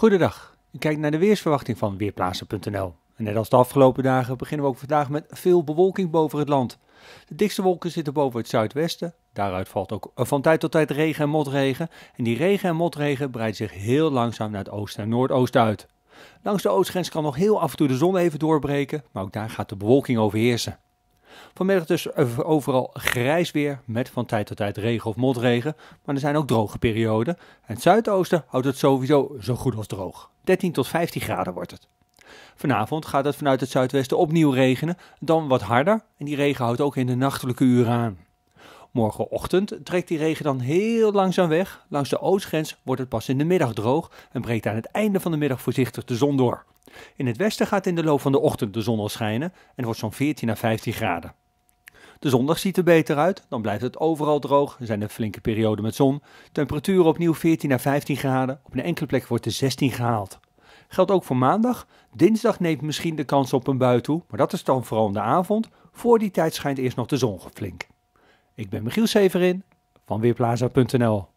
Goedendag, u kijkt naar de weersverwachting van Weerplaatsen.nl. net als de afgelopen dagen beginnen we ook vandaag met veel bewolking boven het land. De dikste wolken zitten boven het zuidwesten. Daaruit valt ook eh, van tijd tot tijd regen en motregen. En die regen en motregen breidt zich heel langzaam naar het oosten en noordoosten uit. Langs de oostgrens kan nog heel af en toe de zon even doorbreken, maar ook daar gaat de bewolking overheersen. Vanmiddag dus overal grijs weer met van tijd tot tijd regen of motregen. Maar er zijn ook droge perioden. En het zuidoosten houdt het sowieso zo goed als droog. 13 tot 15 graden wordt het. Vanavond gaat het vanuit het zuidwesten opnieuw regenen, dan wat harder en die regen houdt ook in de nachtelijke uren aan. Morgenochtend trekt die regen dan heel langzaam weg. Langs de oostgrens wordt het pas in de middag droog en breekt aan het einde van de middag voorzichtig de zon door. In het westen gaat in de loop van de ochtend de zon al schijnen en wordt zo'n 14 à 15 graden. De zondag ziet er beter uit, dan blijft het overal droog, er zijn er flinke perioden met zon. Temperaturen opnieuw 14 à 15 graden, op een enkele plek wordt de 16 gehaald. Geldt ook voor maandag. Dinsdag neemt misschien de kans op een bui toe, maar dat is dan vooral in de avond. Voor die tijd schijnt eerst nog de zon flink. Ik ben Michiel Severin van Weerplaza.nl